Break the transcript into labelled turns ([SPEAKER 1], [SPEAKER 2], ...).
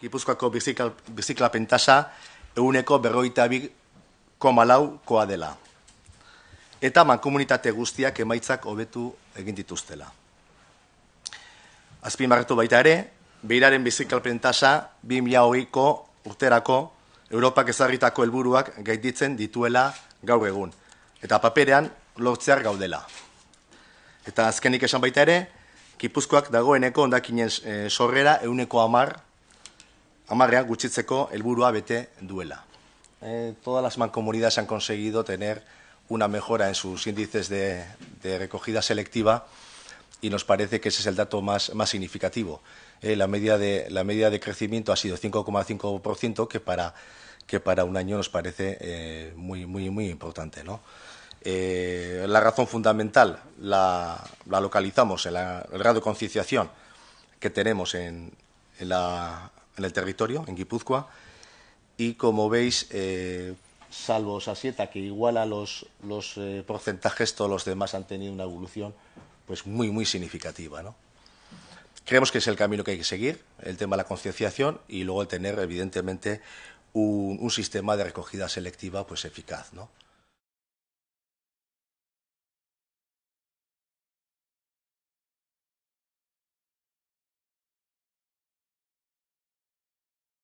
[SPEAKER 1] Gipuzkoako biziklapen tasa eguneko berroita bi koa dela. Eta man guztiak emaitzak hobetu egin dituztela. Azpimarratu baita ere, behiraren biziklapen tasa bi mila urterako Europak ezarritako helburuak gaiditzen dituela gaur egun. Eta paperean lortzear gaudela. Eta azkenik esan baita ere, Kipuzkoak dagoeneko ondakinen eh, sorrera euneko amar guchitzeco el helburua bete duela. Eh, todas las mancomunidades han conseguido tener una mejora en sus índices de, recogida selectiva y nos parece que ese es el dato más, significativo. Eh, la, media de, la media de crecimiento ha sido 5,5%, que para, que para un año nos parece eh, muy, muy, muy importante. la razón fundamental la, localizamos en el grado de concienciación que tenemos en, la, en el territorio, en Guipúzcoa. Y como veis, eh, salvo Sasieta, que iguala los, los eh, porcentajes, todos los demás han tenido una evolución pues muy, muy significativa. ¿no? Creemos que es el camino que hay que seguir, el tema de la concienciación y luego el tener, evidentemente, un, un sistema de recogida selectiva pues eficaz. ¿no?